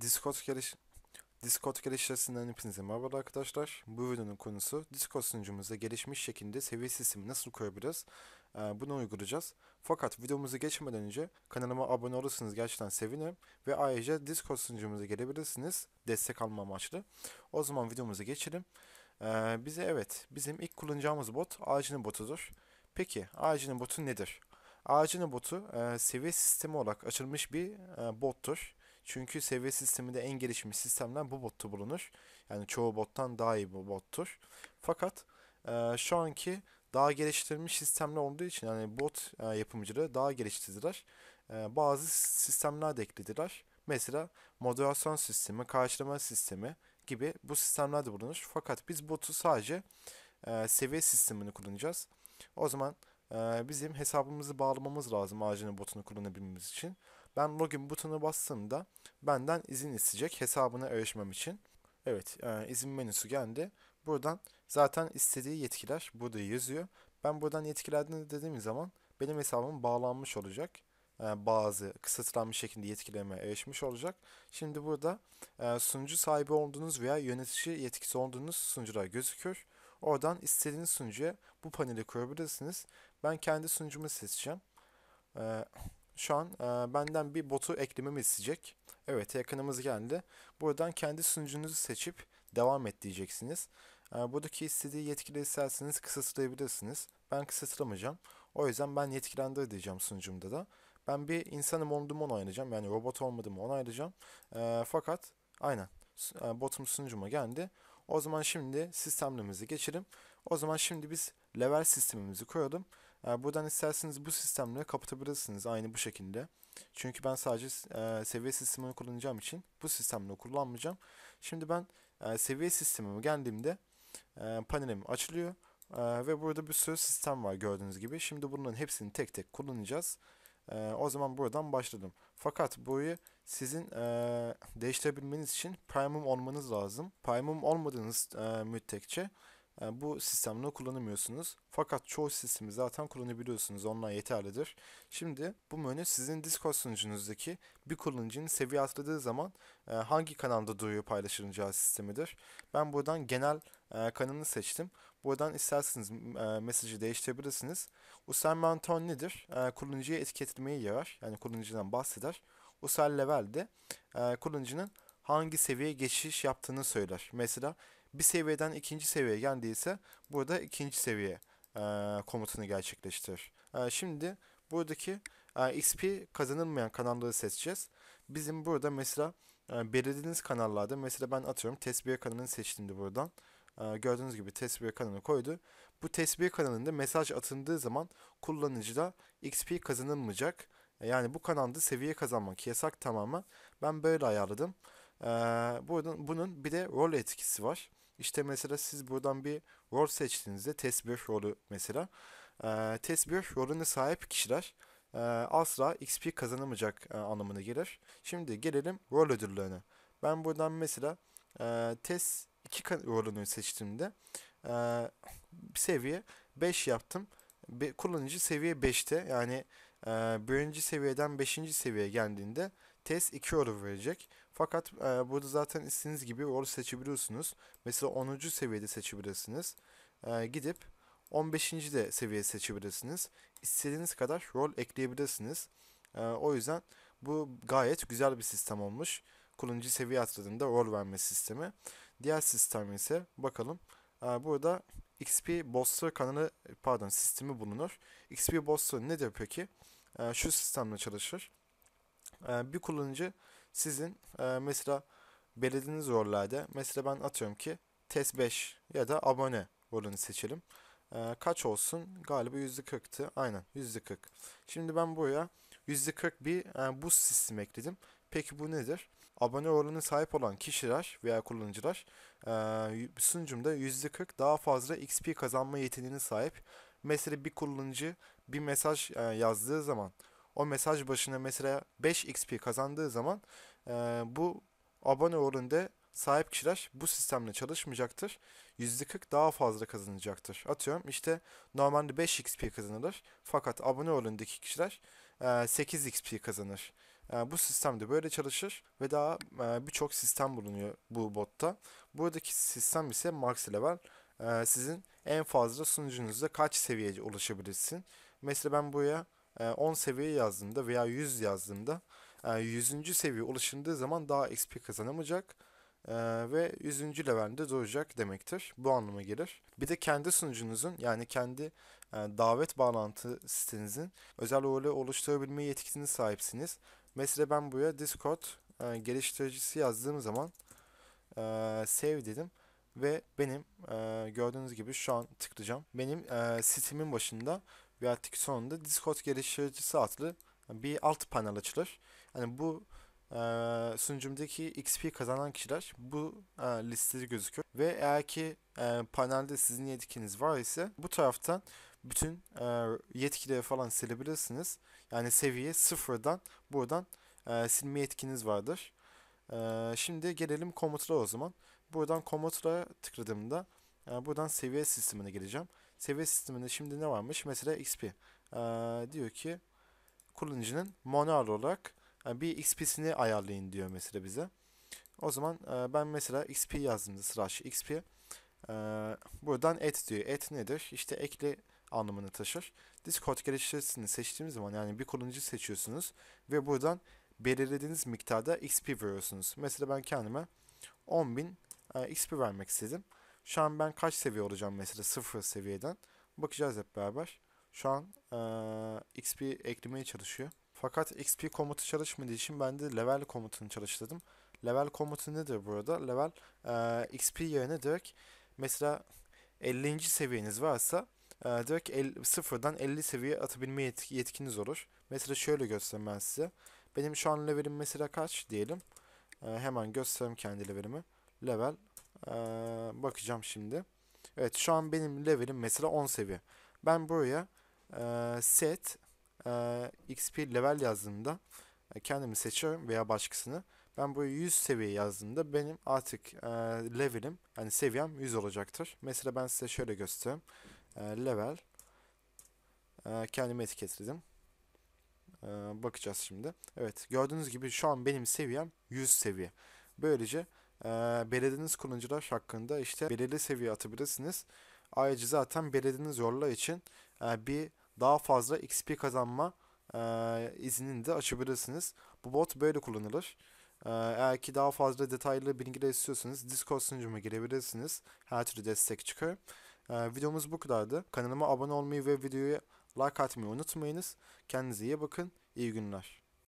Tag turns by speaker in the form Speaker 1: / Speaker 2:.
Speaker 1: Discord geliş Discord geliştirisinden hepinize merhaba arkadaşlar. Bu videonun konusu Discord sunucumuzda gelişmiş şekilde seviye sistemi nasıl koyabiliriz? Ee, bunu uygulayacağız. Fakat videomuzu geçmeden önce kanalıma abone olursanız gerçekten sevinirim. Ve ayrıca Discord sunucumuza gelebilirsiniz. Destek alma amaçlı. O zaman videomuzu geçelim. Ee, bize evet bizim ilk kullanacağımız bot ağacının botudur. Peki ağacının botu nedir? Ağacının botu e, seviye sistemi olarak açılmış bir e, bottur çünkü seviye sisteminde en gelişmiş sistemden bu botta bulunur. Yani çoğu bottan daha iyi bu bottur. Fakat e, şu anki daha geliştirilmiş sistemler olduğu için yani bot e, yapımcıları daha geliştirdiler. E, bazı sistemler de eklediler. Mesela moderasyon sistemi, karşılama sistemi gibi bu sistemler de bulunur. Fakat biz botu sadece e, seviye sistemini kullanacağız. O zaman e, bizim hesabımızı bağlamamız lazım ağacının botunu kullanabilmemiz için. Ben login butonu bastığımda benden izin isteyecek hesabına erişmem için. Evet e, izin menüsü geldi. Buradan zaten istediği yetkiler burada yazıyor. Ben buradan yetkilerden dediğim zaman benim hesabım bağlanmış olacak. E, bazı kısıtlanmış şekilde yetkilerime erişmiş olacak. Şimdi burada e, sunucu sahibi olduğunuz veya yönetici yetkisi olduğunuz sunucular gözüküyor. Oradan istediğiniz sunucuya bu paneli kurabilirsiniz. Ben kendi sunucumu seçeceğim. E, şu an e, benden bir botu eklememi isteyecek. Evet yakınımız geldi. Buradan kendi sunucunuzu seçip devam et diyeceksiniz. E, buradaki istediği yetkileri isterseniz kısıtlayabilirsiniz. Ben kısıtlamayacağım. O yüzden ben yetkilendir diyeceğim sunucumda da. Ben bir insanım olduğumu onaylayacağım. Yani robot olmadığımı onaylayacağım. E, fakat aynen e, botum sunucuma geldi. O zaman şimdi sistemlerimizi geçelim. O zaman şimdi biz level sistemimizi koyalım. E, buradan isterseniz bu sistemle kapatabilirsiniz aynı bu şekilde. Çünkü ben sadece e, seviye sistemini kullanacağım için bu sistemle kullanmayacağım. Şimdi ben e, seviye sistemime geldiğimde e, panelim açılıyor. E, ve burada bir sürü sistem var gördüğünüz gibi. Şimdi bunların hepsini tek tek kullanacağız. E, o zaman buradan başladım. Fakat boyu sizin e, değiştirebilmeniz için primum olmanız lazım. Primum olmadığınız e, müddetçe bu sistemle kullanamıyorsunuz. Fakat çoğu sistemi zaten kullanabiliyorsunuz. Onlar yeterlidir. Şimdi bu menü sizin Discord sunucunuzdaki bir kullanıcının seviye atladığı zaman e, hangi kanalda duyuyor paylaşılacağı sistemidir. Ben buradan genel e, kanalı seçtim. Buradan isterseniz e, mesajı değiştirebilirsiniz. Username ton nedir? Kullanıcıyı etiketlemeyi yarar. Yani kullanıcıdan bahseder. Username level de kullanıcının hangi seviyeye geçiş yaptığını söyler. Mesela bir seviyeden ikinci seviyeye geldiyse burada ikinci seviye e, komutunu gerçekleştirir. E, şimdi buradaki e, XP kazanılmayan kanalları seçeceğiz. Bizim burada mesela e, belirlediğiniz kanallarda mesela ben atıyorum tesbiye kanalını seçtiğimde buradan. E, gördüğünüz gibi tesbiye kanalını koydu. Bu tesbiye kanalında mesaj atındığı zaman kullanıcıda XP kazanılmayacak. E, yani bu kanalda seviye kazanmak yasak tamamen. Ben böyle ayarladım. Ee, buradan bunun bir de rol etkisi var. İşte mesela siz buradan bir rol seçtiğinizde tesbih rolü mesela. E, tesbih rolüne sahip kişiler e, asla XP kazanamayacak e, anlamına gelir. Şimdi gelelim rol ödüllerine. Ben buradan mesela e, test 2 rolünü seçtiğimde e, seviye 5 yaptım. Be, kullanıcı seviye 5'te yani e, birinci seviyeden 5. seviyeye geldiğinde test 2 euro verecek. Fakat e, burada zaten istediğiniz gibi rol seçebiliyorsunuz. Mesela 10. seviyede seçebilirsiniz. E, gidip 15. de seviye seçebilirsiniz. İstediğiniz kadar rol ekleyebilirsiniz. E, o yüzden bu gayet güzel bir sistem olmuş. Kullanıcı seviye atladığında rol verme sistemi. Diğer sistem ise bakalım. E, burada XP Booster kanalı pardon sistemi bulunur. XP Booster nedir peki? E, şu sistemle çalışır e, bir kullanıcı sizin e, mesela belirlediğiniz rollerde mesela ben atıyorum ki test 5 ya da abone rolünü seçelim. E, kaç olsun? Galiba %40'tı. Aynen %40. Şimdi ben buraya %40 bir e, boost sistemi ekledim. Peki bu nedir? Abone oranına sahip olan kişiler veya kullanıcılar e, sunucumda %40 daha fazla XP kazanma yeteneğine sahip. Mesela bir kullanıcı bir mesaj e, yazdığı zaman o mesaj başına mesela 5 XP kazandığı zaman e, bu abone oranında sahip kişiler bu sistemle çalışmayacaktır. %40 daha fazla kazanacaktır. Atıyorum işte normalde 5 XP kazanılır. Fakat abone oranındaki kişiler 8 XP kazanır. Bu sistemde böyle çalışır ve daha birçok sistem bulunuyor bu botta. Buradaki sistem ise max level. Sizin en fazla sunucunuzda kaç seviyeye ulaşabilirsin? Mesela ben buraya 10 e, seviye yazdığında veya 100 yazdığında 100. E, seviye ulaşındığı zaman daha XP kazanamayacak e, ve 100. levelde duracak demektir. Bu anlama gelir. Bir de kendi sunucunuzun yani kendi davet bağlantı sitenizin özel role oluşturabilme yetkisine sahipsiniz. Mesela ben buraya Discord geliştiricisi yazdığım zaman save dedim ve benim gördüğünüz gibi şu an tıklayacağım. Benim sitemin başında ve artık sonunda Discord geliştiricisi adlı bir alt panel açılır. Yani bu e, sunucumdaki XP kazanan kişiler bu e, listede gözüküyor. Ve eğer ki e, panelde sizin yetkiniz var ise bu taraftan bütün e, yetkileri falan silebilirsiniz. Yani seviye sıfırdan buradan e, silme yetkiniz vardır. E, şimdi gelelim komutlara o zaman. Buradan komutlara tıkladığımda e, buradan seviye sistemine geleceğim seviye sisteminde şimdi ne varmış? Mesela XP. Ee, diyor ki kullanıcının monar olarak e, bir XP'sini ayarlayın diyor mesela bize. O zaman e, ben mesela XP yazdığımda slash XP e, buradan et diyor. Et nedir? İşte ekle anlamını taşır. Discord geliştirisini seçtiğimiz zaman yani bir kullanıcı seçiyorsunuz ve buradan belirlediğiniz miktarda XP veriyorsunuz. Mesela ben kendime 10.000 e, XP vermek istedim. Şu an ben kaç seviye olacağım mesela sıfır seviyeden. Bakacağız hep beraber. Şu an e, XP eklemeye çalışıyor. Fakat XP komutu çalışmadığı için ben de level komutunu çalıştırdım. Level komutu nedir burada? Level e, XP yerine direkt mesela 50. seviyeniz varsa e, direkt el, sıfırdan 50 seviye atabilme yetk yetkiniz olur. Mesela şöyle göstereyim ben size. Benim şu an levelim mesela kaç diyelim. E, hemen göstereyim kendi levelimi. Level ee, bakacağım şimdi. Evet şu an benim levelim mesela 10 seviye. Ben buraya e, set e, XP level yazdığımda e, kendimi seçiyorum veya başkasını. Ben buraya 100 seviye yazdığımda benim artık e, levelim yani seviyem 100 olacaktır. Mesela ben size şöyle göstereyim. E, level e, kendimi etiketledim. E, bakacağız şimdi. Evet gördüğünüz gibi şu an benim seviyem 100 seviye. Böylece e, belediniz kullanıcılar hakkında işte belirli seviye atabilirsiniz. Ayrıca zaten belediniz yorlar için e, bir daha fazla XP kazanma e, iznini de açabilirsiniz. Bu bot böyle kullanılır. E, eğer ki daha fazla detaylı bilgiler istiyorsanız Discord sunucuma girebilirsiniz. Her türlü destek çıkıyor. E, videomuz bu kadardı. Kanalıma abone olmayı ve videoyu like atmayı unutmayınız. Kendinize iyi bakın. İyi günler.